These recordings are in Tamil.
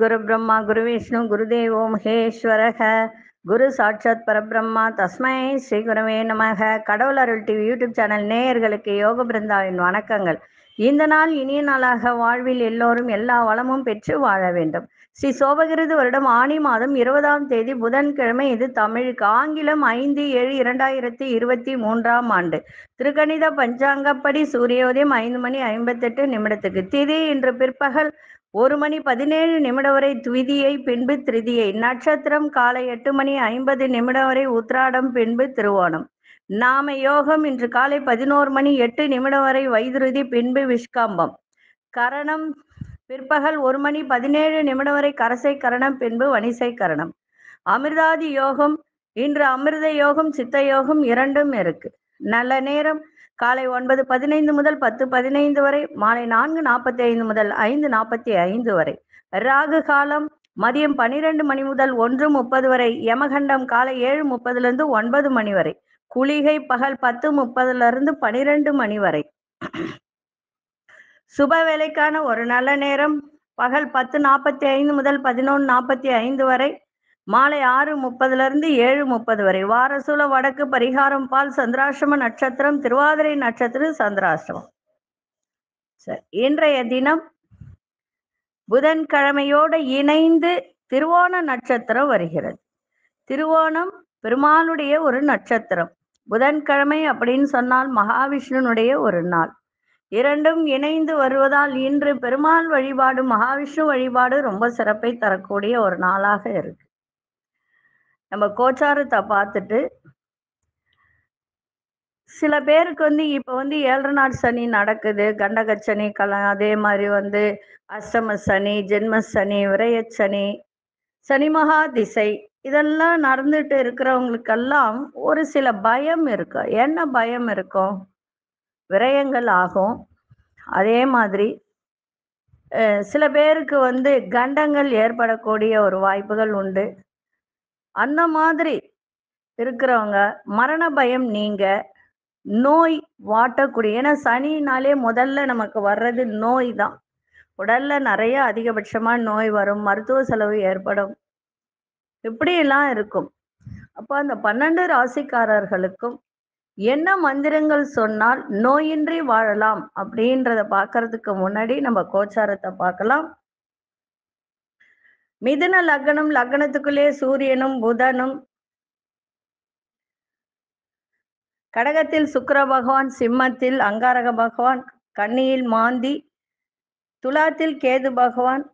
குரு பிரம்மா குரு விஷ்ணு தேவோ மகேஸ்வரக குரு சாட்சாத் பரபிரம்மா தஸ்மை ஸ்ரீ குருவே நமக கடவுள் அருள் டிவி யூடியூப் சேனல் நேயர்களுக்கு யோக பிருந்தாவின் வணக்கங்கள் இந்த நாள் இனிய நாளாக வாழ்வில் எல்லோரும் எல்லா வளமும் பெற்று வாழ வேண்டும் ஸ்ரீ சோபகிருது வருடம் ஆணி மாதம் இருபதாம் தேதி புதன்கிழமை இது தமிழுக்கு ஆங்கிலம் ஐந்து ஏழு இரண்டாயிரத்தி இருபத்தி மூன்றாம் ஆண்டு திருக்கணித பஞ்சாங்கப்படி சூரியோதயம் ஐந்து மணி ஐம்பத்தெட்டு நிமிடத்துக்கு திதி இன்று பிற்பகல் ஒரு மணி பதினேழு நிமிடம் வரை துவிதியை பின்பு திருதியை நட்சத்திரம் காலை எட்டு மணி ஐம்பது நிமிடம் வரை உத்ராடம் பின்பு திருவோணம் நாம யோகம் இன்று காலை பதினோரு மணி எட்டு நிமிடம் வரை வைதுருதி பின்பு விஷ்காம்பம் கரணம் பிற்பகல் ஒரு மணி பதினேழு நிமிடம் வரை கரசை கரணம் பின்பு வணிசை கரணம் அமிர்தாதி யோகம் இன்று அமிர்த யோகம் சித்த யோகம் இரண்டும் இருக்கு நல்ல நேரம் காலை ஒன்பது பதினைந்து முதல் பத்து பதினைந்து வரை மாலை நான்கு நாற்பத்தி ஐந்து முதல் ஐந்து நாற்பத்தி ஐந்து வரை ராகு காலம் மதியம் பனிரெண்டு மணி முதல் ஒன்று முப்பது வரை யமகண்டம் காலை ஏழு முப்பதுலேருந்து ஒன்பது மணி வரை குளிகை பகல் பத்து முப்பதுல இருந்து பனிரெண்டு மணி வரை சுப வேலைக்கான ஒரு நல்ல நேரம் பகல் பத்து நாற்பத்தி ஐந்து முதல் பதினொன்று நாற்பத்தி ஐந்து வரை மாலை ஆறு முப்பதுல இருந்து ஏழு முப்பது வரை வாரசூல வடக்கு பரிகாரம் பால் சந்திராசிரம நட்சத்திரம் திருவாதிரை நட்சத்திரம் சந்திராசிரமம் சரி இன்றைய தினம் புதன்கிழமையோடு இணைந்து திருவோண நட்சத்திரம் வருகிறது திருவோணம் பெருமானுடைய ஒரு நட்சத்திரம் புதன்கிழமை அப்படின்னு சொன்னால் மகாவிஷ்ணுனுடைய ஒரு நாள் இரண்டும் இணைந்து வருவதால் இன்று பெருமாள் வழிபாடு மகாவிஷ்ணு வழிபாடு ரொம்ப சிறப்பை தரக்கூடிய ஒரு நாளாக இருக்கு நம்ம கோச்சாரத்தை பார்த்துட்டு சில பேருக்கு வந்து இப்போ வந்து ஏழரை நாள் சனி நடக்குது கண்டக சனி கல அதே மாதிரி வந்து அஷ்டம சனி ஜென்ம சனி விரய சனி சனி மகா திசை இதெல்லாம் நடந்துட்டு இருக்கிறவங்களுக்கெல்லாம் ஒரு சில பயம் இருக்கும் என்ன பயம் இருக்கும் விரயங்கள் ஆகும் அதே மாதிரி சில பேருக்கு வந்து கண்டங்கள் ஏற்படக்கூடிய ஒரு வாய்ப்புகள் உண்டு அந்த மாதிரி இருக்கிறவங்க மரண பயம் நீங்க நோய் வாட்டக்கூடிய ஏன்னா சனினாலே முதல்ல நமக்கு வர்றது நோய் தான் உடல்ல நிறைய அதிகபட்சமா நோய் வரும் மருத்துவ செலவு ஏற்படும் இப்படியெல்லாம் இருக்கும் அப்போ அந்த பன்னெண்டு ராசிக்காரர்களுக்கும் என்ன மந்திரங்கள் சொன்னால் நோயின்றி வாழலாம் அப்படின்றத பார்க்கறதுக்கு முன்னாடி நம்ம கோச்சாரத்தை பார்க்கலாம் மிதுன லக்னம் லக்னத்துக்குள்ளே சூரியனும் புதனும் கடகத்தில் சுக்கர பகவான் சிம்மத்தில் அங்காரக பகவான் கண்ணியில் மாந்தி துலாத்தில் கேது பகவான்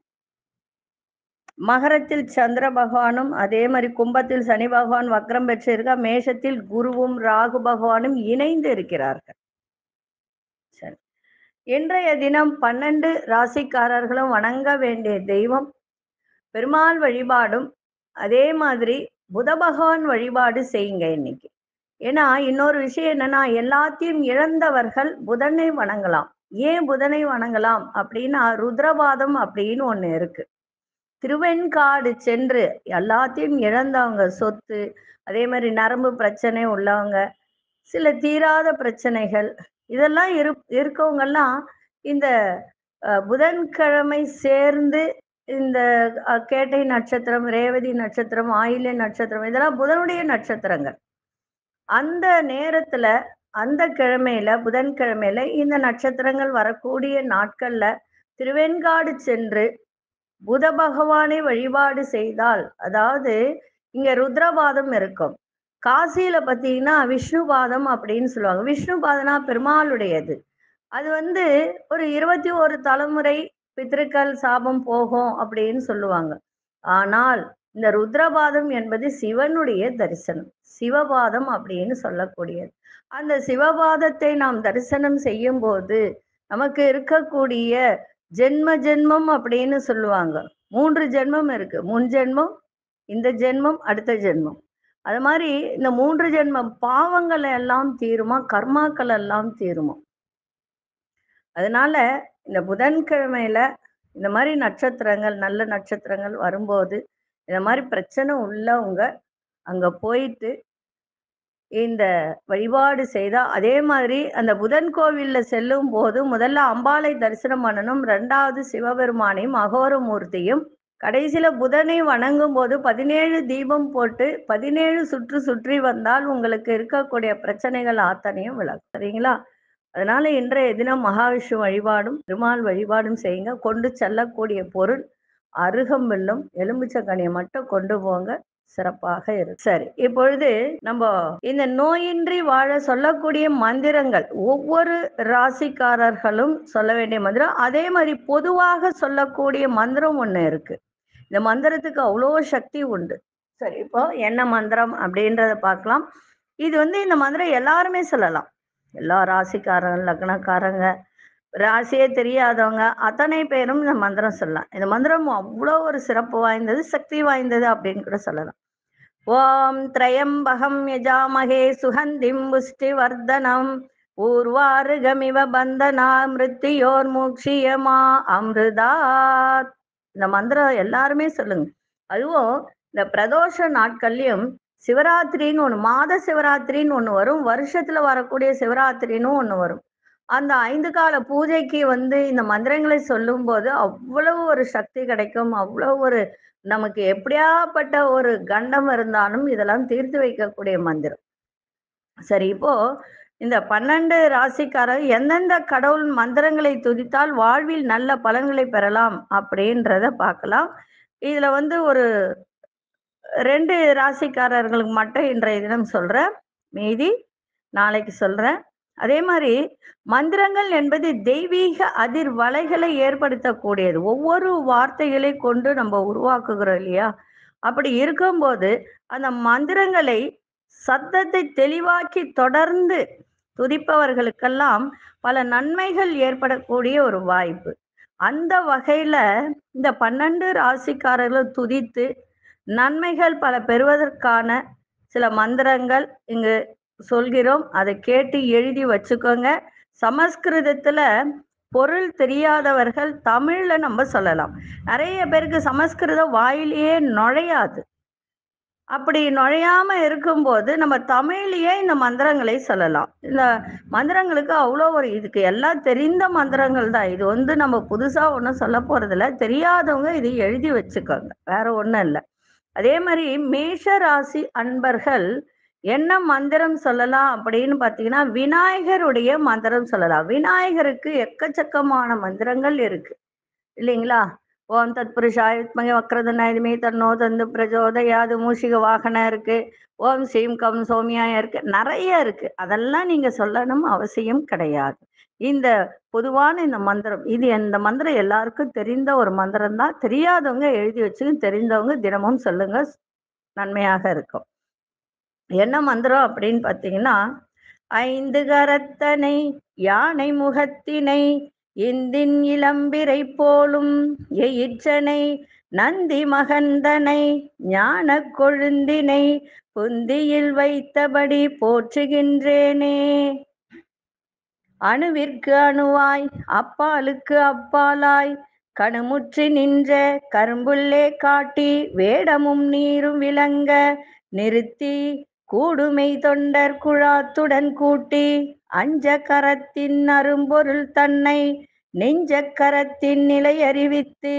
மகரத்தில் சந்திர பகவானும் அதே மாதிரி கும்பத்தில் சனி பகவான் வக்ரம் பெற்றிருக்கா மேஷத்தில் குருவும் ராகு பகவானும் இணைந்து இருக்கிறார்கள் சரி இன்றைய தினம் பன்னெண்டு ராசிக்காரர்களும் வணங்க வேண்டிய தெய்வம் பெருமாள் வழிபாடும் அதே மாதிரி புத பகவான் வழிபாடு செய்யுங்க இன்னைக்கு ஏன்னா இன்னொரு விஷயம் என்னன்னா எல்லாத்தையும் இழந்தவர்கள் புதனை வணங்கலாம் ஏன் புதனை வணங்கலாம் அப்படின்னா ருத்ரவாதம் அப்படின்னு ஒண்ணு இருக்கு திருவெண்காடு சென்று எல்லாத்தையும் இழந்தவங்க சொத்து அதே மாதிரி நரம்பு பிரச்சனை உள்ளவங்க சில தீராத பிரச்சனைகள் இதெல்லாம் இரு இருக்கவங்கெல்லாம் இந்த புதன்கிழமை சேர்ந்து இந்த கேட்டை நட்சத்திரம் ரேவதி நட்சத்திரம் ஆயில்ய நட்சத்திரம் இதெல்லாம் புதனுடைய நட்சத்திரங்கள் அந்த நேரத்துல அந்த கிழமையில புதன்கிழமையில இந்த நட்சத்திரங்கள் வரக்கூடிய நாட்கள்ல திருவெண்காடு சென்று புத பகவானை வழிபாடு செய்தால் அதாவது இங்க ருத்ரபாதம் இருக்கும் காசியில பார்த்தீங்கன்னா விஷ்ணுபாதம் அப்படின்னு சொல்லுவாங்க விஷ்ணுபாதனா பெருமாளுடையது அது வந்து ஒரு இருபத்தி ஒரு தலைமுறை பித்திருக்கள் சாபம் போகும் அப்படின்னு சொல்லுவாங்க ஆனால் இந்த ருத்ரபாதம் என்பது சிவனுடைய தரிசனம் சிவபாதம் அப்படின்னு சொல்லக்கூடியது அந்த சிவபாதத்தை நாம் தரிசனம் செய்யும் போது நமக்கு இருக்கக்கூடிய ஜென்ம ஜென்மம் அப்படின்னு சொல்லுவாங்க மூன்று ஜென்மம் இருக்கு முன் ஜென்மம் இந்த ஜென்மம் அடுத்த ஜென்மம் அது மாதிரி இந்த மூன்று ஜென்மம் பாவங்கள் எல்லாம் தீருமா கர்மாக்கள் எல்லாம் தீருமா அதனால இந்த புதன்கிழமையில இந்த மாதிரி நட்சத்திரங்கள் நல்ல நட்சத்திரங்கள் வரும்போது இந்த மாதிரி பிரச்சனை உள்ளவங்க அங்க போயிட்டு இந்த வழிபாடு செய்தால் அதே மாதிரி அந்த புதன் கோவிலில் செல்லும் போது முதல்ல அம்பாளை தரிசனம் பண்ணணும் ரெண்டாவது சிவபெருமானையும் அகோரமூர்த்தியும் கடைசியில் புதனை வணங்கும் போது பதினேழு தீபம் போட்டு பதினேழு சுற்று சுற்றி வந்தால் உங்களுக்கு இருக்கக்கூடிய பிரச்சனைகள் ஆத்தனையும் விளக்கும் சரிங்களா அதனால இன்றைய தினம் மகாவிஷ்ணு வழிபாடும் திருமால் வழிபாடும் செய்யுங்க கொண்டு செல்லக்கூடிய பொருள் அருகம்பெல்லும் எலும்பிச்சக்கனியை மட்டும் கொண்டு போங்க சிறப்பாக இருக்கு சரி இப்பொழுது நம்ம இந்த நோயின்றி வாழ சொல்லக்கூடிய மந்திரங்கள் ஒவ்வொரு ராசிக்காரர்களும் சொல்ல வேண்டிய மந்திரம் அதே மாதிரி பொதுவாக சொல்லக்கூடிய மந்திரம் ஒன்று இருக்கு இந்த மந்திரத்துக்கு அவ்வளோ சக்தி உண்டு சரி இப்போ என்ன மந்திரம் அப்படின்றத பார்க்கலாம் இது வந்து இந்த மந்திரம் எல்லாருமே சொல்லலாம் எல்லா ராசிக்காரங்க லக்னக்காரங்க ராசியே தெரியாதவங்க அத்தனை பேரும் இந்த மந்திரம் சொல்லலாம் இந்த மந்திரம் அவ்வளோ ஒரு சிறப்பு வாய்ந்தது சக்தி வாய்ந்தது அப்படின்னு கூட சொல்லலாம் ஓம் திரையம்பகம் யஜாமகே சுகந்திம் புஷ்டி வர்தனம் பூர்வாருகமிவ பந்தனா மிருத்தியோர் மூக்ஷியமா அமிர்தா இந்த மந்திரம் எல்லாருமே சொல்லுங்க அதுவும் இந்த பிரதோஷ நாட்கள்லயும் சிவராத்திரின்னு ஒன்று மாத சிவராத்திரின்னு ஒன்று வரும் வருஷத்துல வரக்கூடிய சிவராத்திரின்னு ஒன்று வரும் அந்த ஐந்து கால பூஜைக்கு வந்து இந்த மந்திரங்களை சொல்லும் போது அவ்வளவு ஒரு சக்தி கிடைக்கும் அவ்வளவு ஒரு நமக்கு எப்படியாப்பட்ட ஒரு கண்டம் இருந்தாலும் இதெல்லாம் தீர்த்து வைக்கக்கூடிய மந்திரம் சரி இப்போ இந்த பன்னெண்டு ராசிக்காரர் எந்தெந்த கடவுள் மந்திரங்களை துதித்தால் வாழ்வில் நல்ல பலன்களை பெறலாம் அப்படின்றத பார்க்கலாம் இதுல வந்து ஒரு ரெண்டு ராசிக்காரர்களுக்கு மட்டும் இன்றைய தினம் சொல்கிறேன் மீதி நாளைக்கு சொல்கிறேன் அதே மாதிரி மந்திரங்கள் என்பது தெய்வீக அதிர்வலைகளை ஏற்படுத்தக்கூடியது ஒவ்வொரு வார்த்தைகளை கொண்டு நம்ம உருவாக்குகிறோம் இல்லையா அப்படி இருக்கும்போது அந்த மந்திரங்களை சத்தத்தை தெளிவாக்கி தொடர்ந்து துதிப்பவர்களுக்கெல்லாம் பல நன்மைகள் ஏற்படக்கூடிய ஒரு வாய்ப்பு அந்த வகையில இந்த பன்னெண்டு ராசிக்காரர்களை துதித்து நன்மைகள் பல பெறுவதற்கான சில மந்திரங்கள் இங்கு சொல்கிறோம் அதை கேட்டு எழுதி வச்சுக்கோங்க சமஸ்கிருதத்துல பொருள் தெரியாதவர்கள் தமிழ்ல நம்ம சொல்லலாம் நிறைய பேருக்கு சமஸ்கிருதம் வாயிலேயே நுழையாது அப்படி நுழையாம இருக்கும்போது நம்ம தமிழ்லயே இந்த மந்திரங்களை சொல்லலாம் இந்த மந்திரங்களுக்கு அவ்வளோ ஒரு இதுக்கு எல்லாம் தெரிந்த மந்திரங்கள் தான் இது வந்து நம்ம புதுசா ஒன்றும் சொல்ல போறதில்ல தெரியாதவங்க இதை எழுதி வச்சுக்கோங்க வேற ஒன்றும் இல்லை அதே மாதிரி மேஷ ராசி அன்பர்கள் என்ன மந்திரம் சொல்லலாம் அப்படின்னு பார்த்தீங்கன்னா விநாயகருடைய மந்திரம் சொல்லலாம் விநாயகருக்கு எக்கச்சக்கமான மந்திரங்கள் இருக்கு இல்லைங்களா ஓம் தத் புருஷாயுத்மக வக்ரதனாயுதுமே தன்னோ தந்து பிரஜோதயாது மூஷிக வாகனம் இருக்கு ஓம் சீம் கம் சோமியா இருக்கு நிறைய இருக்கு அதெல்லாம் நீங்க சொல்லணும் அவசியம் கிடையாது இந்த பொதுவான இந்த மந்திரம் இது இந்த மந்திரம் எல்லாருக்கும் தெரிந்த ஒரு மந்திரம் தான் தெரியாதவங்க எழுதி வச்சு தெரிந்தவங்க தினமும் சொல்லுங்க நன்மையாக இருக்கும் என்ன மந்திரம் அப்படின்னு பார்த்தீங்கன்னா ஐந்து கரத்தனை யானை முகத்தினை இந்தின் இளம்பிரை போலும் எயிற்றனை நந்தி மகந்தனை ஞான கொழுந்தினை புந்தியில் வைத்தபடி போற்றுகின்றேனே அணுவிற்கு அணுவாய் அப்பாலுக்கு அப்பாலாய் கணுமுற்றி நின்ற கரும்புள்ளே காட்டி வேடமும் நீரும் விளங்க நிறுத்தி கூடுமை தொண்டர் குழாத்துடன் கூட்டி அஞ்ச கரத்தின் அரும்பொருள் தன்னை நெஞ்ச கரத்தின் நிலை அறிவித்து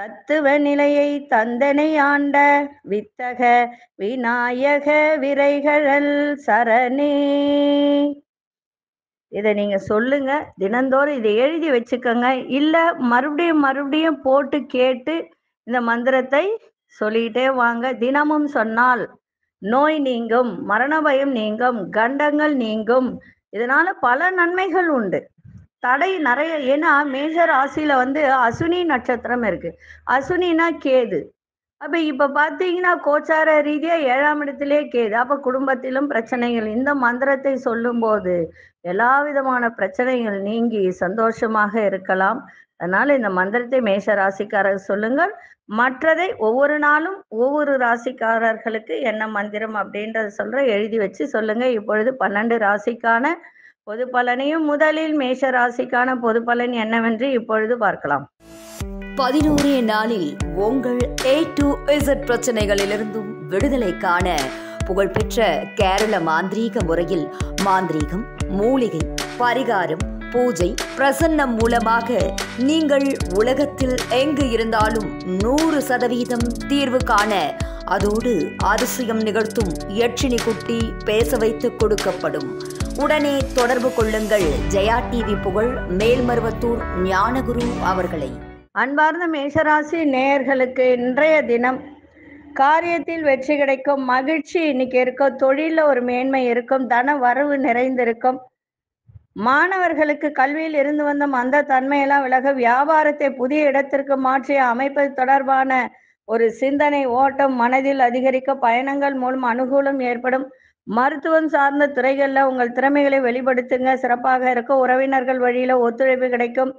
தத்துவ நிலையை தந்தனை ஆண்ட வித்தக விநாயக விரைகழல் சரணே இதை நீங்கள் சொல்லுங்க தினந்தோறும் இதை எழுதி வச்சுக்கோங்க இல்லை மறுபடியும் மறுபடியும் போட்டு கேட்டு இந்த மந்திரத்தை சொல்லிக்கிட்டே வாங்க தினமும் சொன்னால் நோய் நீங்கும் மரண பயம் நீங்கும் கண்டங்கள் நீங்கும் இதனால பல நன்மைகள் உண்டு தடை நிறைய ஏன்னா மேஜர் ராசியில வந்து அசுனி நட்சத்திரம் இருக்கு அசுனினா கேது அப்ப இப்ப பாத்தீங்கன்னா கோச்சார ரீதியா ஏழாம் இடத்திலேயே கேது அப்ப குடும்பத்திலும் பிரச்சனைகள் இந்த மந்திரத்தை சொல்லும் போது எல்லா விதமான பிரச்சனைகள் நீங்கி சந்தோஷமாக இருக்கலாம் அதனால இந்த மந்திரத்தை மேஷ ராசிக்காரர் சொல்லுங்கள் மற்றதை ஒவ்வொரு நாளும் ஒவ்வொரு ராசிக்காரர்களுக்கு என்ன மந்திரம் அப்படின்றத சொல்ற எழுதி வச்சு சொல்லுங்க இப்பொழுது பன்னெண்டு ராசிக்கான பொது பலனையும் முதலில் மேஷ ராசிக்கான பொது பலன் என்னவென்று இப்பொழுது பார்க்கலாம் பதினோரே நாளில் உங்கள் ஏ டு இசட் பிரச்சனைகளிலிருந்தும் விடுதலை காண புகழ்பெற்ற கேரள மாந்திரீக முறையில் மாந்திரீகம் மூலிகை பரிகாரம் பூஜை பிரசன்னம் மூலமாக நீங்கள் உலகத்தில் எங்கு இருந்தாலும் நூறு சதவீதம் தீர்வு காண அதோடு அதிசயம் நிகழ்த்தும் யட்சினி குட்டி பேச வைத்து கொடுக்கப்படும் உடனே தொடர்பு கொள்ளுங்கள் ஜெயா டிவி புகழ் மேல்மருவத்தூர் ஞானகுரு அவர்களை அன்பார்ந்த மேஷராசி நேயர்களுக்கு இன்றைய தினம் காரியத்தில் வெற்றி கிடைக்கும் மகிழ்ச்சி இன்னைக்கு இருக்கும் தொழிலில் ஒரு மேன்மை இருக்கும் தன வரவு நிறைந்திருக்கும் மாணவர்களுக்கு கல்வியில் இருந்து வந்த அந்த தன்மையெல்லாம் விலக வியாபாரத்தை புதிய இடத்திற்கு மாற்றி அமைப்பது தொடர்பான ஒரு சிந்தனை ஓட்டம் மனதில் அதிகரிக்க பயணங்கள் மூலம் அனுகூலம் ஏற்படும் மருத்துவம் சார்ந்த துறைகளில் உங்கள் திறமைகளை வெளிப்படுத்துங்க சிறப்பாக இருக்க உறவினர்கள் வழியில ஒத்துழைப்பு கிடைக்கும்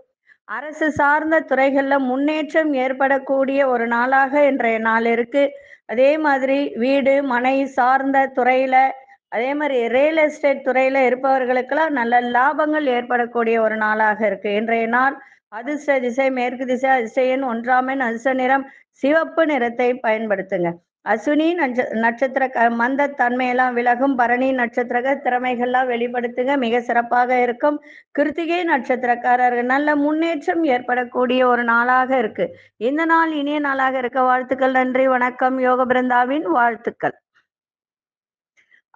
அரசு சார்ந்த துறைகளில் முன்னேற்றம் ஏற்படக்கூடிய ஒரு நாளாக இன்றைய நாள் இருக்கு அதே மாதிரி வீடு மனை சார்ந்த துறையில அதே மாதிரி ரியல் எஸ்டேட் துறையில இருப்பவர்களுக்கெல்லாம் நல்ல லாபங்கள் ஏற்படக்கூடிய ஒரு நாளாக இருக்கு இன்றைய நாள் அதிர்ஷ்ட திசை மேற்கு திசை அதிர்ஷ்ட எண் ஒன்றாம் அதிர்ஷ்ட நிறம் சிவப்பு நிறத்தை பயன்படுத்துங்க அசுனி நட்ச நட்சத்திர க மந்த தன்மையெல்லாம் விலகும் பரணி நட்சத்திரக திறமைகள்லாம் வெளிப்படுத்துங்க மிக சிறப்பாக இருக்கும் கிருத்திகை நட்சத்திரக்காரர்கள் நல்ல முன்னேற்றம் ஏற்படக்கூடிய ஒரு நாளாக இருக்கு இந்த நாள் இனிய நாளாக இருக்க வாழ்த்துக்கள் நன்றி வணக்கம் யோக பிருந்தாவின் வாழ்த்துக்கள்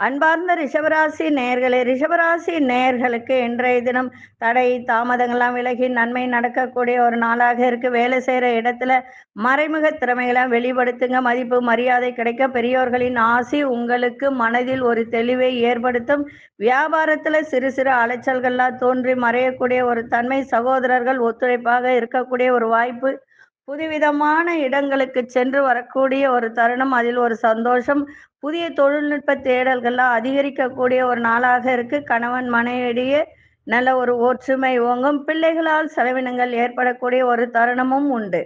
அன்பார்ந்த ரிஷபராசி நேர்களே ரிஷபராசி நேர்களுக்கு இன்றைய தினம் தடை தாமதங்கள்லாம் விலகி நன்மை நடக்கக்கூடிய ஒரு நாளாக இருக்கு வேலை செய்கிற இடத்துல மறைமுக திறமைகளாம் வெளிப்படுத்துங்க மதிப்பு மரியாதை கிடைக்க பெரியோர்களின் ஆசி உங்களுக்கு மனதில் ஒரு தெளிவை ஏற்படுத்தும் வியாபாரத்தில் சிறு சிறு அலைச்சல்கள்லாம் தோன்றி மறையக்கூடிய ஒரு தன்மை சகோதரர்கள் ஒத்துழைப்பாக இருக்கக்கூடிய ஒரு வாய்ப்பு புதுவிதமான இடங்களுக்கு சென்று வரக்கூடிய ஒரு தருணம் அதில் ஒரு சந்தோஷம் புதிய தொழில்நுட்ப தேடல்கள்லாம் அதிகரிக்கக்கூடிய ஒரு நாளாக இருக்கு கணவன் மனைவியிடையே நல்ல ஒரு ஒற்றுமை ஓங்கும் பிள்ளைகளால் செலவினங்கள் ஏற்படக்கூடிய ஒரு தருணமும் உண்டு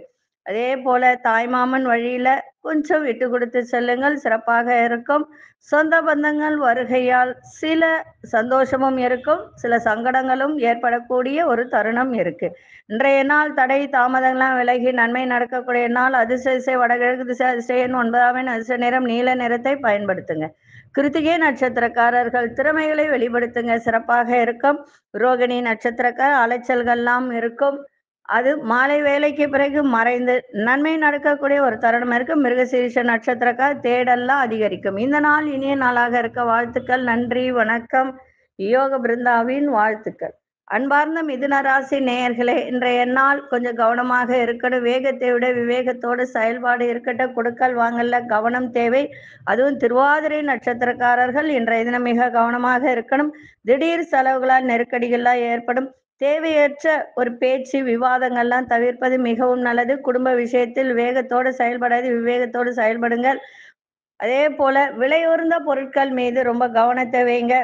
அதே போல தாய்மாமன் வழியில கொஞ்சம் விட்டு கொடுத்து செல்லுங்கள் சிறப்பாக இருக்கும் சொந்த பந்தங்கள் வருகையால் சில சந்தோஷமும் இருக்கும் சில சங்கடங்களும் ஏற்படக்கூடிய ஒரு தருணம் இருக்கு இன்றைய நாள் தடை தாமதங்கள்லாம் விலகி நன்மை நடக்கக்கூடிய நாள் அதிசய வடகிழக்கு திசை அதிசயன் ஒன்பதாம் அதிசய நேரம் நீல நிறத்தை பயன்படுத்துங்க கிருத்திகை நட்சத்திரக்காரர்கள் திறமைகளை வெளிப்படுத்துங்க சிறப்பாக இருக்கும் ரோகிணி நட்சத்திரக்கார் அலைச்சல்கள்லாம் இருக்கும் அது மாலை வேலைக்கு பிறகு மறைந்து நன்மை நடக்கக்கூடிய ஒரு தருணம் இருக்கு மிருகசீரிஷ நட்சத்திரக்கா தேடல்லாம் அதிகரிக்கும் இந்த நாள் இனிய நாளாக இருக்க வாழ்த்துக்கள் நன்றி வணக்கம் யோக பிருந்தாவின் வாழ்த்துக்கள் அன்பார்ந்த மிதுன ராசி நேயர்களே இன்றைய நாள் கொஞ்சம் கவனமாக இருக்கணும் வேகத்தை விட விவேகத்தோடு செயல்பாடு இருக்கட்டும் கொடுக்கல் வாங்கல கவனம் தேவை அதுவும் திருவாதிரை நட்சத்திரக்காரர்கள் இன்றைய தினம் மிக கவனமாக இருக்கணும் திடீர் செலவுகளால் நெருக்கடிகள்லாம் ஏற்படும் தேவையற்ற ஒரு பேச்சு விவாதங்கள்லாம் தவிர்ப்பது மிகவும் நல்லது குடும்ப விஷயத்தில் வேகத்தோடு செயல்படாது விவேகத்தோடு செயல்படுங்கள் அதே போல விலையுறந்த பொருட்கள் மீது ரொம்ப கவனத்தை வைங்க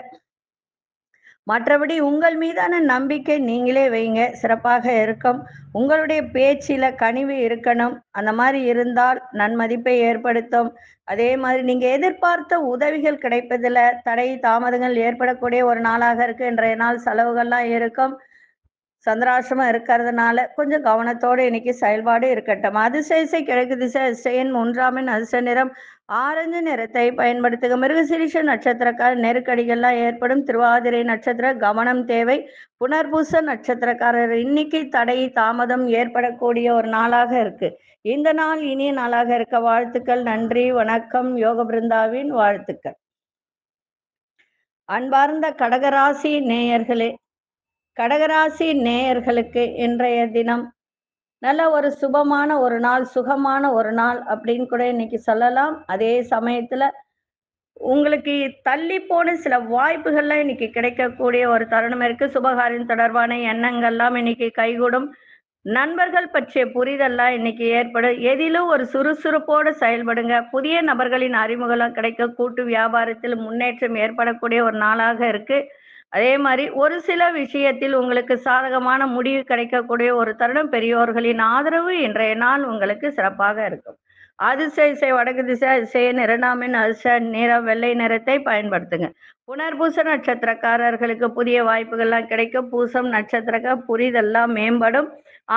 மற்றபடி உங்கள் மீதான நம்பிக்கை நீங்களே வைங்க சிறப்பாக இருக்கும் உங்களுடைய பேச்சில கனிவு இருக்கணும் அந்த மாதிரி இருந்தால் நன்மதிப்பை ஏற்படுத்தும் அதே மாதிரி நீங்க எதிர்பார்த்த உதவிகள் கிடைப்பதில் தடை தாமதங்கள் ஏற்படக்கூடிய ஒரு நாளாக இருக்கு இன்றைய நாள் செலவுகள்லாம் இருக்கும் சந்திராசிரமம் இருக்கிறதுனால கொஞ்சம் கவனத்தோடு இன்னைக்கு செயல்பாடு இருக்கட்டும் அதிசயசை கிழக்கு திசை அதிசயன் மூன்றாமின் அதிச நிறம் ஆரஞ்சு நிறத்தை பயன்படுத்துக மிருகசிரிஷ நட்சத்திரக்கார நெருக்கடிகள்லாம் ஏற்படும் திருவாதிரை நட்சத்திர கவனம் தேவை புனர்பூச நட்சத்திரக்காரர் இன்னைக்கு தடை தாமதம் ஏற்படக்கூடிய ஒரு நாளாக இருக்கு இந்த நாள் இனிய நாளாக இருக்க வாழ்த்துக்கள் நன்றி வணக்கம் யோக பிருந்தாவின் வாழ்த்துக்கள் அன்பார்ந்த கடகராசி நேயர்களே கடகராசி நேயர்களுக்கு இன்றைய தினம் நல்ல ஒரு சுபமான ஒரு நாள் சுகமான ஒரு நாள் அப்படின்னு கூட இன்னைக்கு சொல்லலாம் அதே சமயத்துல உங்களுக்கு தள்ளி போன சில வாய்ப்புகள்லாம் இன்னைக்கு கிடைக்கக்கூடிய ஒரு தருணம் இருக்கு சுபகாரியம் தொடர்பான எண்ணங்கள்லாம் இன்னைக்கு கைகூடும் நண்பர்கள் பற்றிய புரிதல்லாம் இன்னைக்கு ஏற்படும் எதிலும் ஒரு சுறுசுறுப்போடு செயல்படுங்க புதிய நபர்களின் அறிமுகம் கிடைக்க கூட்டு வியாபாரத்தில் முன்னேற்றம் ஏற்படக்கூடிய ஒரு நாளாக இருக்கு அதே மாதிரி ஒரு சில விஷயத்தில் உங்களுக்கு சாதகமான முடிவு கிடைக்கக்கூடிய ஒரு தருணம் பெரியோர்களின் ஆதரவு இன்றைய நாள் உங்களுக்கு சிறப்பாக இருக்கும் அதிர்ஷ்ட இசை வடக்கு திசை இசைய நிறநாமின் அதிச நிறம் வெள்ளை நிறத்தை பயன்படுத்துங்க புனர்பூச நட்சத்திரக்காரர்களுக்கு புதிய வாய்ப்புகள்லாம் கிடைக்கும் பூசம் நட்சத்திரக்க புரிதெல்லாம் மேம்படும்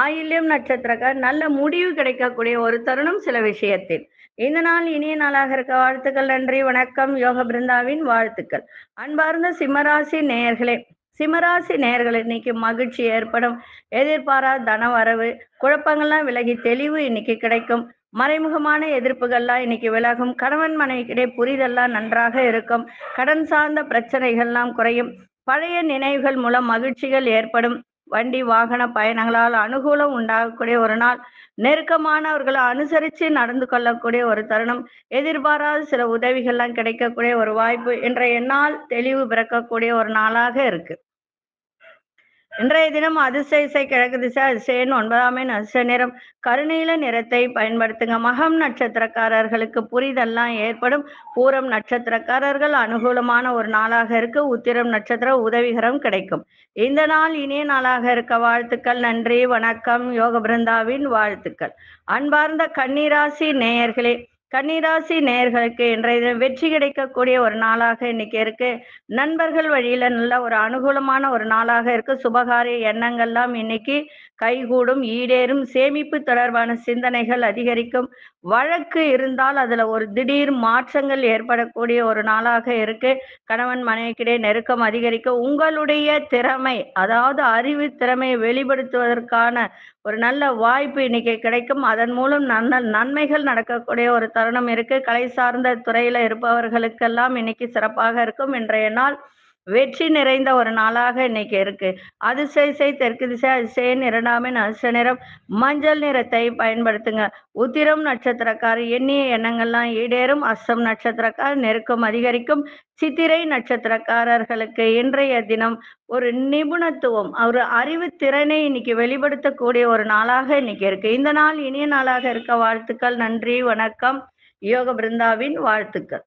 ஆயில்யம் நட்சத்திரக்க நல்ல முடிவு கிடைக்கக்கூடிய ஒரு தருணம் சில விஷயத்தில் இந்த நாள் இனிய நாளாக இருக்க வாழ்த்துக்கள் நன்றி வணக்கம் யோக பிருந்தாவின் வாழ்த்துக்கள் அன்பார்ந்த சிம்மராசி நேயர்களே சிம்மராசி நேர்கள் இன்னைக்கு மகிழ்ச்சி ஏற்படும் எதிர்பாராத வரவு குழப்பங்கள்லாம் விலகி தெளிவு இன்னைக்கு கிடைக்கும் மறைமுகமான எதிர்ப்புகள்லாம் இன்னைக்கு விலகும் கணவன் மனைவிக்கிடையே புரிதல்லாம் நன்றாக இருக்கும் கடன் சார்ந்த பிரச்சனைகள்லாம் குறையும் பழைய நினைவுகள் மூலம் மகிழ்ச்சிகள் ஏற்படும் வண்டி வாகன பயணங்களால் அனுகூலம் உண்டாகக்கூடிய ஒரு நாள் நெருக்கமானவர்களை அனுசரித்து நடந்து கொள்ளக்கூடிய ஒரு தருணம் எதிர்பாராத சில உதவிகள்லாம் கிடைக்கக்கூடிய ஒரு வாய்ப்பு என்ற என்னால் தெளிவு பிறக்கக்கூடிய ஒரு நாளாக இருக்கு இன்றைய தினம் அதிசய இசை கிழக்கு திசை அதிசயன் ஒன்பதாம் எண் அதிர்ஷ்ட நிறம் கருநீல நிறத்தை பயன்படுத்துங்க மகம் நட்சத்திரக்காரர்களுக்கு புரிதெல்லாம் ஏற்படும் பூரம் நட்சத்திரக்காரர்கள் அனுகூலமான ஒரு நாளாக இருக்கு உத்திரம் நட்சத்திர உதவிகரம் கிடைக்கும் இந்த நாள் இனிய நாளாக இருக்க வாழ்த்துக்கள் நன்றி வணக்கம் யோக பிருந்தாவின் வாழ்த்துக்கள் அன்பார்ந்த கன்னிராசி நேயர்களே கன்னிராசி நேர்களுக்கு இன்றைய தினம் வெற்றி கிடைக்கக்கூடிய ஒரு நாளாக இன்னைக்கு இருக்கு நண்பர்கள் வழியில நல்ல ஒரு அனுகூலமான ஒரு நாளாக இருக்கு சுபகாரிய எண்ணங்கள்லாம் இன்னைக்கு கைகூடும் ஈடேறும் சேமிப்பு தொடர்பான சிந்தனைகள் அதிகரிக்கும் வழக்கு இருந்தால் அதுல ஒரு திடீர் மாற்றங்கள் ஏற்படக்கூடிய ஒரு நாளாக இருக்கு கணவன் மனைவிக்கிடையே நெருக்கம் அதிகரிக்க உங்களுடைய திறமை அதாவது அறிவு திறமையை வெளிப்படுத்துவதற்கான ஒரு நல்ல வாய்ப்பு இன்னைக்கு கிடைக்கும் அதன் மூலம் நல்ல நன்மைகள் நடக்கக்கூடிய ஒரு தருணம் இருக்கு கலை சார்ந்த துறையில இருப்பவர்களுக்கெல்லாம் இன்னைக்கு சிறப்பாக இருக்கும் இன்றைய நாள் வெற்றி நிறைந்த ஒரு நாளாக இன்னைக்கு இருக்கு அதிசை செய் தெற்கு திசை அதிசயன் இரண்டாமே அதிச நிறம் மஞ்சள் நிறத்தை பயன்படுத்துங்க உத்திரம் நட்சத்திரக்கார் எண்ணிய எண்ணங்கள்லாம் ஈடேறும் அஸ்தம் நட்சத்திரக்கார் நெருக்கம் அதிகரிக்கும் சித்திரை நட்சத்திரக்காரர்களுக்கு இன்றைய தினம் ஒரு நிபுணத்துவம் ஒரு அறிவு திறனை இன்னைக்கு வெளிப்படுத்தக்கூடிய ஒரு நாளாக இன்னைக்கு இருக்கு இந்த நாள் இனிய நாளாக இருக்க வாழ்த்துக்கள் நன்றி வணக்கம் யோக பிருந்தாவின் வாழ்த்துக்கள்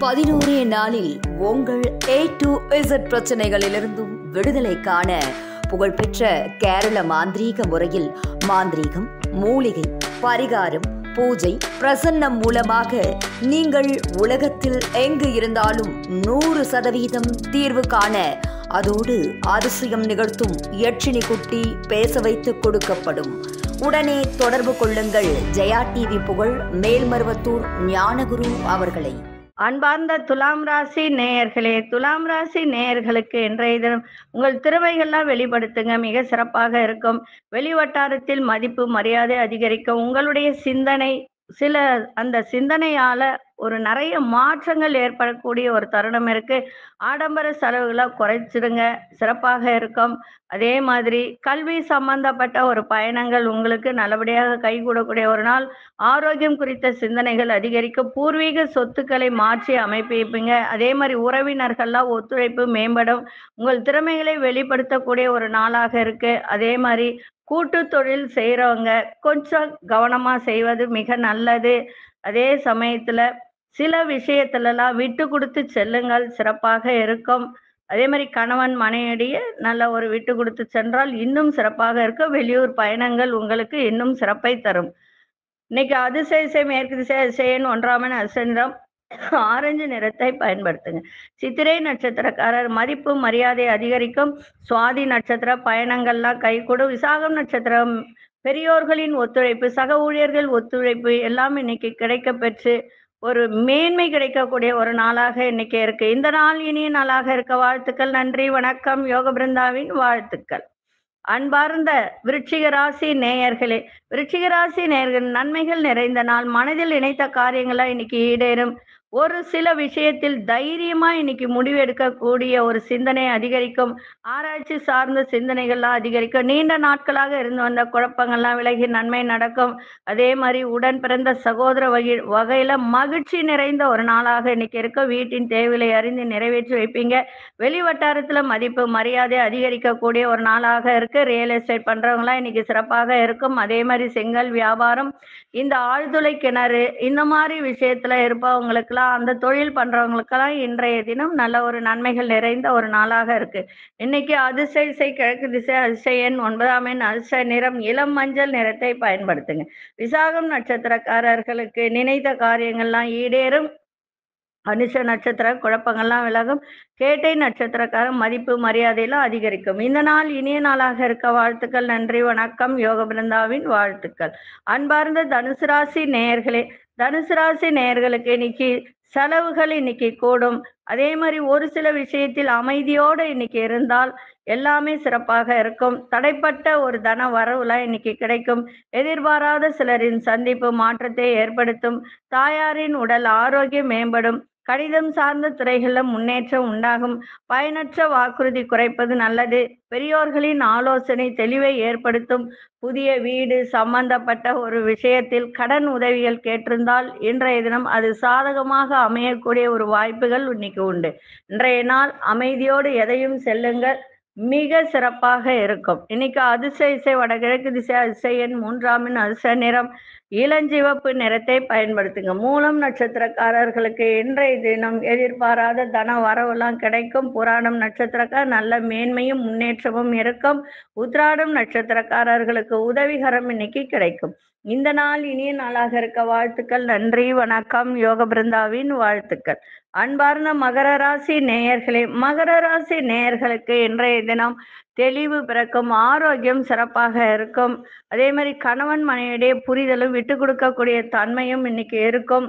பதினோரே நாளில் உங்கள் ஏ டு இசட் பிரச்சனைகளிலிருந்தும் விடுதலை காண புகழ்பெற்ற கேரள மாந்திரீக முறையில் மாந்திரீகம் மூலிகை பரிகாரம் பூஜை பிரசன்னம் மூலமாக நீங்கள் உலகத்தில் எங்கு இருந்தாலும் நூறு சதவீதம் தீர்வு காண அதோடு அதிசயம் நிகழ்த்தும் யட்சினி குட்டி பேச வைத்து கொடுக்கப்படும் உடனே தொடர்பு கொள்ளுங்கள் ஜெயா டிவி புகழ் மேல்மருவத்தூர் ஞானகுரு அவர்களை அன்பார்ந்த துலாம் ராசி நேயர்களே துலாம் ராசி நேயர்களுக்கு இன்றைய தினம் உங்கள் திறமைகள்லாம் வெளிப்படுத்துங்க மிக சிறப்பாக இருக்கும் வெளி வட்டாரத்தில் மதிப்பு மரியாதை அதிகரிக்க உங்களுடைய சிந்தனை சில அந்த சிந்தனையால ஒரு நிறைய மாற்றங்கள் ஏற்படக்கூடிய ஒரு தருணம் இருக்கு ஆடம்பர செலவுகளை குறைச்சிடுங்க சிறப்பாக இருக்கும் அதே மாதிரி கல்வி சம்பந்தப்பட்ட ஒரு பயணங்கள் உங்களுக்கு நல்லபடியாக கைகூடக்கூடிய ஒரு நாள் ஆரோக்கியம் குறித்த சிந்தனைகள் அதிகரிக்க பூர்வீக சொத்துக்களை மாற்றி அமைப்பிப்பீங்க அதே மாதிரி உறவினர்கள்லாம் ஒத்துழைப்பு மேம்படும் உங்கள் திறமைகளை வெளிப்படுத்தக்கூடிய ஒரு நாளாக இருக்கு அதே மாதிரி கூட்டு தொழில் செய்கிறவங்க கொஞ்சம் கவனமாக செய்வது மிக நல்லது அதே சமயத்தில் சில விஷயத்துலலாம் விட்டு கொடுத்து செல்லுங்கள் சிறப்பாக இருக்கும் அதே மாதிரி கணவன் மனையடியே நல்ல ஒரு விட்டு கொடுத்து சென்றால் இன்னும் சிறப்பாக இருக்க வெளியூர் பயணங்கள் உங்களுக்கு இன்னும் சிறப்பை தரும் இன்னைக்கு அதிசய மேற்கு திசை திசையன் ஒன்றாமன் அசந்திரம் ஆரஞ்சு நிறத்தை பயன்படுத்துங்க சித்திரை நட்சத்திரக்காரர் மதிப்பு மரியாதை அதிகரிக்கும் சுவாதி நட்சத்திர பயணங்கள்லாம் கொடு விசாகம் நட்சத்திரம் பெரியோர்களின் ஒத்துழைப்பு சக ஊழியர்கள் ஒத்துழைப்பு எல்லாம் இன்னைக்கு கிடைக்க பெற்று ஒரு மேன்மை கிடைக்கக்கூடிய ஒரு நாளாக இன்னைக்கு இருக்கு இந்த நாள் இனிய நாளாக இருக்க வாழ்த்துக்கள் நன்றி வணக்கம் யோக பிருந்தாவின் வாழ்த்துக்கள் அன்பார்ந்த விருட்சிக ராசி நேயர்களே விருட்சிக ராசி நேயர்கள் நன்மைகள் நிறைந்த நாள் மனதில் இணைத்த காரியங்களா இன்னைக்கு ஈடேறும் ஒரு சில விஷயத்தில் தைரியமா இன்னைக்கு முடிவெடுக்கக்கூடிய ஒரு சிந்தனை அதிகரிக்கும் ஆராய்ச்சி சார்ந்த சிந்தனைகள்லாம் அதிகரிக்கும் நீண்ட நாட்களாக இருந்து வந்த குழப்பங்கள்லாம் விலகி நன்மை நடக்கும் அதே மாதிரி உடன் பிறந்த சகோதர வகி வகையில மகிழ்ச்சி நிறைந்த ஒரு நாளாக இன்னைக்கு இருக்க வீட்டின் தேவைகளை அறிந்து நிறைவேற்றி வைப்பீங்க வெளி வட்டாரத்துல மதிப்பு மரியாதை அதிகரிக்கக்கூடிய ஒரு நாளாக இருக்கு ரியல் எஸ்டேட் பண்றவங்களாம் இன்னைக்கு சிறப்பாக இருக்கும் அதே மாதிரி செங்கல் வியாபாரம் இந்த ஆழ்துளை கிணறு இந்த மாதிரி விஷயத்துல இருப்பவங்களுக்குலாம் அந்த தொழில் பண்றவங்களுக்கெல்லாம் இன்றைய தினம் நல்ல ஒரு நன்மைகள் நிறைந்த ஒரு நாளாக இருக்கு இன்னைக்கு அதிசை இசை கிழக்கு திசை அதிசயன் ஒன்பதாம் எண் அதிசய நிறம் இளம் மஞ்சள் நிறத்தை பயன்படுத்துங்க விசாகம் நட்சத்திரக்காரர்களுக்கு நினைத்த காரியங்கள்லாம் ஈடேறும் அனுச நட்சத்திர குழப்பங்கள்லாம் விலகும் கேட்டை நட்சத்திரக்காரன் மதிப்பு மரியாதையெல்லாம் அதிகரிக்கும் இந்த நாள் இனிய நாளாக இருக்க வாழ்த்துக்கள் நன்றி வணக்கம் யோக பிருந்தாவின் வாழ்த்துக்கள் அன்பார்ந்த தனுசு ராசி நேயர்களே தனுசு ராசி நேயர்களுக்கு இன்னைக்கு செலவுகள் இன்னைக்கு கூடும் அதே மாதிரி ஒரு சில விஷயத்தில் அமைதியோடு இன்னைக்கு இருந்தால் எல்லாமே சிறப்பாக இருக்கும் தடைப்பட்ட ஒரு தன வரவுலாம் இன்னைக்கு கிடைக்கும் எதிர்பாராத சிலரின் சந்திப்பு மாற்றத்தை ஏற்படுத்தும் தாயாரின் உடல் ஆரோக்கியம் மேம்படும் கடிதம் சார்ந்த துறைகளில் முன்னேற்றம் உண்டாகும் பயனற்ற வாக்குறுதி குறைப்பது நல்லது பெரியோர்களின் ஆலோசனை தெளிவை ஏற்படுத்தும் புதிய வீடு சம்பந்தப்பட்ட ஒரு விஷயத்தில் கடன் உதவிகள் கேட்டிருந்தால் இன்றைய தினம் அது சாதகமாக அமையக்கூடிய ஒரு வாய்ப்புகள் இன்னைக்கு உண்டு இன்றைய நாள் அமைதியோடு எதையும் செல்லுங்கள் மிக சிறப்பாக இருக்கும் இன்னைக்கு அதிசய இசை வடகிழக்கு திசை அதிசயன் மூன்றாமின் அதிசய நிறம் இளஞ்சிவப்பு நிறத்தை பயன்படுத்துங்க மூலம் நட்சத்திரக்காரர்களுக்கு இன்றைய தினம் எதிர்பாராத தன வரவுலாம் கிடைக்கும் புராணம் நட்சத்திரக்கார் நல்ல மேன்மையும் முன்னேற்றமும் இருக்கும் உத்ராடம் நட்சத்திரக்காரர்களுக்கு உதவிகரம் இன்னைக்கு கிடைக்கும் இந்த நாள் இனிய நாளாக இருக்க வாழ்த்துக்கள் நன்றி வணக்கம் யோக பிருந்தாவின் வாழ்த்துக்கள் அன்பார்ந்த மகர ராசி நேயர்களே மகர ராசி நேயர்களுக்கு இன்றைய தினம் தெளிவு பிறக்கும் ஆரோக்கியம் சிறப்பாக இருக்கும் அதே மாதிரி கணவன் மனைவிடைய புரிதலும் விட்டு கொடுக்கக்கூடிய தன்மையும் இன்னைக்கு இருக்கும்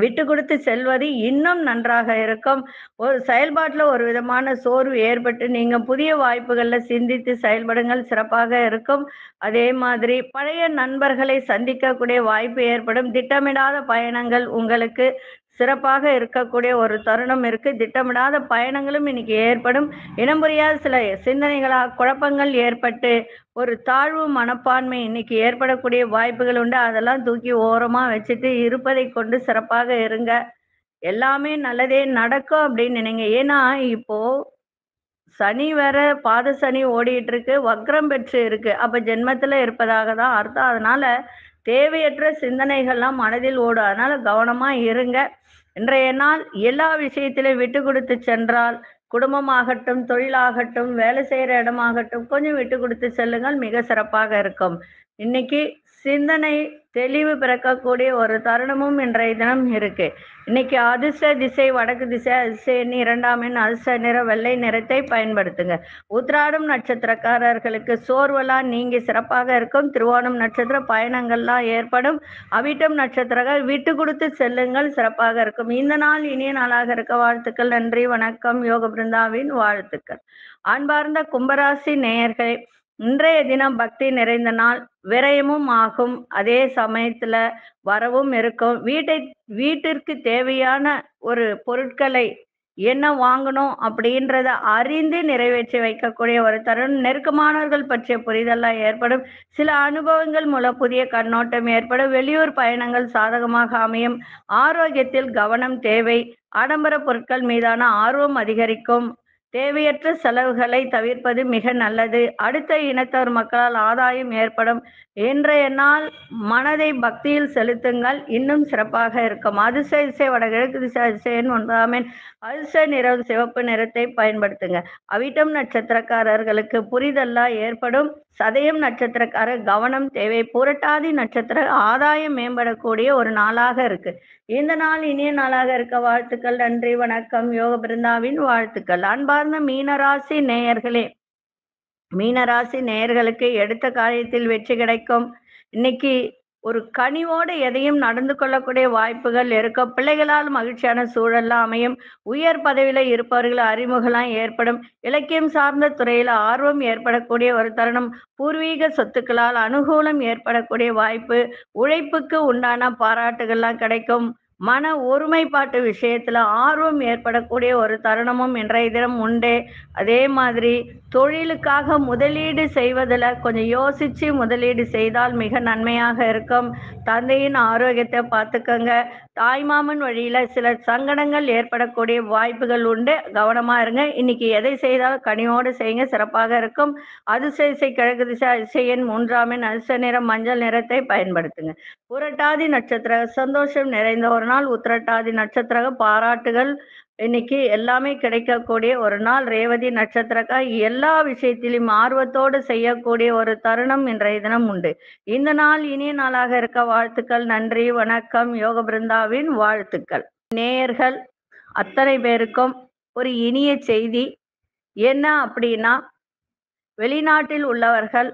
விட்டு கொடுத்து செல்வது இன்னும் நன்றாக இருக்கும் ஒரு செயல்பாட்டில் ஒரு விதமான சோர்வு ஏற்பட்டு நீங்கள் புதிய வாய்ப்புகளில் சிந்தித்து செயல்படுங்கள் சிறப்பாக இருக்கும் அதே மாதிரி பழைய நண்பர்களை சந்திக்கக்கூடிய வாய்ப்பு ஏற்படும் திட்டமிடாத பயணங்கள் உங்களுக்கு சிறப்பாக இருக்கக்கூடிய ஒரு தருணம் இருக்கு திட்டமிடாத பயணங்களும் இன்னைக்கு ஏற்படும் இனம் புரியாத சில சிந்தனைகளாக குழப்பங்கள் ஏற்பட்டு ஒரு தாழ்வு மனப்பான்மை இன்னைக்கு ஏற்படக்கூடிய வாய்ப்புகள் உண்டு அதெல்லாம் தூக்கி ஓரமாக வச்சுட்டு இருப்பதை கொண்டு சிறப்பாக இருங்க எல்லாமே நல்லதே நடக்கும் அப்படின்னு நினைங்க ஏன்னா இப்போ சனி வேற பாத சனி ஓடிட்டு இருக்கு வக்ரம் பெற்று இருக்கு அப்ப ஜென்மத்துல இருப்பதாக தான் அர்த்தம் அதனால தேவையற்ற சிந்தனைகள்லாம் மனதில் ஓடும் அதனால கவனமா இருங்க இன்றைய நாள் எல்லா விஷயத்திலையும் விட்டு கொடுத்து சென்றால் குடும்பமாகட்டும் தொழிலாகட்டும் வேலை செய்கிற இடமாகட்டும் கொஞ்சம் விட்டு கொடுத்து செல்லுங்கள் மிக சிறப்பாக இருக்கும் இன்னைக்கு சிந்தனை தெளிவு பிறக்கக்கூடிய ஒரு தருணமும் இன்றைய தினம் இருக்கு இன்னைக்கு அதிர்ஷ்ட திசை வடக்கு திசை அதிசய எண் இரண்டாம் எண் அதிர்ஷ்ட நிற வெள்ளை நிறத்தை பயன்படுத்துங்க உத்ராடம் நட்சத்திரக்காரர்களுக்கு சோர்வெல்லாம் நீங்க சிறப்பாக இருக்கும் திருவோணம் நட்சத்திர பயணங்கள்லாம் ஏற்படும் அவிட்டம் நட்சத்திரங்கள் விட்டு கொடுத்து செல்லுங்கள் சிறப்பாக இருக்கும் இந்த நாள் இனிய நாளாக இருக்க வாழ்த்துக்கள் நன்றி வணக்கம் யோக பிருந்தாவின் வாழ்த்துக்கள் அன்பார்ந்த கும்பராசி நேயர்களை இன்றைய தினம் பக்தி நிறைந்த நாள் விரயமும் ஆகும் அதே சமயத்துல வரவும் இருக்கும் வீட்டை வீட்டிற்கு தேவையான ஒரு பொருட்களை என்ன வாங்கணும் அப்படின்றத அறிந்து நிறைவேற்றி வைக்கக்கூடிய ஒரு தருணம் நெருக்கமானவர்கள் பற்றிய புரிதெல்லாம் ஏற்படும் சில அனுபவங்கள் மூலம் புதிய கண்ணோட்டம் ஏற்படும் வெளியூர் பயணங்கள் சாதகமாக அமையும் ஆரோக்கியத்தில் கவனம் தேவை ஆடம்பர பொருட்கள் மீதான ஆர்வம் அதிகரிக்கும் தேவையற்ற செலவுகளை தவிர்ப்பது மிக நல்லது அடுத்த இனத்தவர் மக்களால் ஆதாயம் ஏற்படும் இன்றைய நாள் மனதை பக்தியில் செலுத்துங்கள் இன்னும் சிறப்பாக இருக்கும் அதிசய திசை வடகிழக்கு திசை அதிசயன் ஒன்பதாம் அதிசய நிறம் சிவப்பு நிறத்தை பயன்படுத்துங்க அவிட்டம் நட்சத்திரக்காரர்களுக்கு புரிதல்லா ஏற்படும் சதயம் நட்சத்திரக்கார கவனம் தேவை புரட்டாதி நட்சத்திர ஆதாயம் மேம்படக்கூடிய ஒரு நாளாக இருக்கு இந்த நாள் இனிய நாளாக இருக்க வாழ்த்துக்கள் நன்றி வணக்கம் யோக பிருந்தாவின் வாழ்த்துக்கள் அன்பார்ந்த மீனராசி நேயர்களே மீனராசி நேயர்களுக்கு எடுத்த காரியத்தில் வெற்றி கிடைக்கும் இன்னைக்கு ஒரு கனிவோடு எதையும் நடந்து கொள்ளக்கூடிய வாய்ப்புகள் இருக்க பிள்ளைகளால் மகிழ்ச்சியான சூழல்லாம் அமையும் உயர் பதவியில இருப்பவர்கள் அறிமுகலாம் ஏற்படும் இலக்கியம் சார்ந்த துறையில ஆர்வம் ஏற்படக்கூடிய ஒரு தருணம் பூர்வீக சொத்துக்களால் அனுகூலம் ஏற்படக்கூடிய வாய்ப்பு உழைப்புக்கு உண்டான பாராட்டுகள்லாம் கிடைக்கும் மன ஒருமைப்பாட்டு விஷயத்துல ஆர்வம் ஏற்படக்கூடிய ஒரு தருணமும் இன்றைய தினம் உண்டு அதே மாதிரி தொழிலுக்காக முதலீடு செய்வதில் கொஞ்சம் யோசிச்சு முதலீடு செய்தால் மிக நன்மையாக இருக்கும் தந்தையின் ஆரோக்கியத்தை பார்த்துக்கங்க தாய்மாமன் வழியில சில சங்கடங்கள் ஏற்படக்கூடிய வாய்ப்புகள் உண்டு கவனமா இருங்க இன்னைக்கு எதை செய்தாலும் கனியோடு செய்யுங்க சிறப்பாக இருக்கும் அதிசயசை கிழக்கு திசை அதிசயன் மூன்றாம் எண் அதிசய நிறம் மஞ்சள் நிறத்தை பயன்படுத்துங்க புரட்டாதி நட்சத்திர சந்தோஷம் நிறைந்த ஒரு நாள் உத்திரட்டாதி நட்சத்திர பாராட்டுகள் இன்னைக்கு எல்லாமே கிடைக்கக்கூடிய ஒரு நாள் ரேவதி நட்சத்திரக்கா எல்லா விஷயத்திலும் ஆர்வத்தோடு செய்யக்கூடிய ஒரு தருணம் இன்றைய தினம் உண்டு இந்த நாள் இனிய நாளாக இருக்க வாழ்த்துக்கள் நன்றி வணக்கம் யோக பிருந்தாவின் வாழ்த்துக்கள் நேயர்கள் அத்தனை பேருக்கும் ஒரு இனிய செய்தி என்ன அப்படின்னா வெளிநாட்டில் உள்ளவர்கள்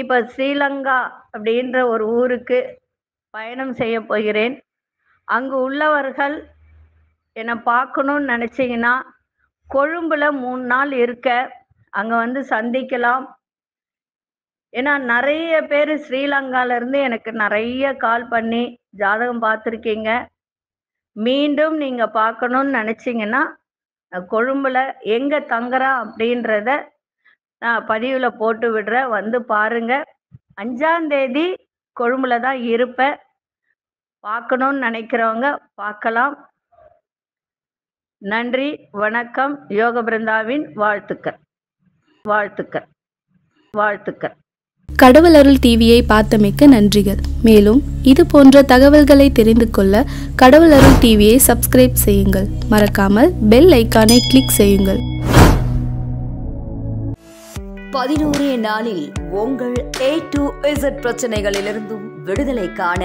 இப்போ ஸ்ரீலங்கா அப்படின்ற ஒரு ஊருக்கு பயணம் செய்ய போகிறேன் அங்கு உள்ளவர்கள் என்னை பார்க்கணும்னு நினச்சிங்கன்னா கொழும்புல மூணு நாள் இருக்க அங்கே வந்து சந்திக்கலாம் ஏன்னா நிறைய பேர் ஸ்ரீலங்காலேருந்து எனக்கு நிறைய கால் பண்ணி ஜாதகம் பார்த்துருக்கீங்க மீண்டும் நீங்கள் பார்க்கணும்னு நினச்சிங்கன்னா கொழும்புல எங்கே தங்குறா அப்படின்றத நான் பதிவில் போட்டு விடுறேன் வந்து பாருங்க அஞ்சாந்தேதி கொழும்புல தான் இருப்பேன் பார்க்கணும்னு நினைக்கிறவங்க பார்க்கலாம் நன்றி வணக்கம் யோக பிருந்தாவின் வாழ்த்துக்கள் வாழ்த்துக்கள் வாழ்த்துக்கள் கடவுள் அருள் டிவியை பார்த்தமைக்க நன்றிகள் மேலும் இது போன்ற தகவல்களை தெரிந்து கொள்ள கடவுள் அருள் டிவியை சப்ஸ்கிரைப் செய்யுங்கள் மறக்காமல் பெல் ஐக்கானை கிளிக் செய்யுங்கள் பதினோரு நாளில் உங்கள் ஏ டு இசட் பிரச்சனைகளிலிருந்தும் விடுதலை காண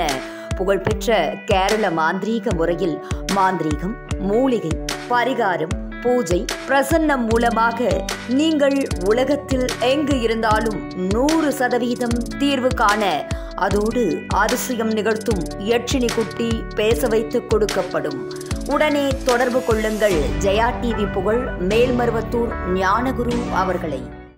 புகழ்பெற்ற கேரள மாந்திரீக முறையில் மாந்திரீகம் மூலிகை பரிகாரம் பூஜை பிரசன்னம் மூலமாக நீங்கள் உலகத்தில் எங்கு இருந்தாலும் நூறு சதவீதம் தீர்வு காண அதோடு அதிசயம் நிகழ்த்தும் யட்சினி குட்டி பேச வைத்து கொடுக்கப்படும் உடனே தொடர்பு கொள்ளுங்கள் ஜெயா டிவி புகழ் மேல்மருவத்தூர் ஞானகுரு அவர்களை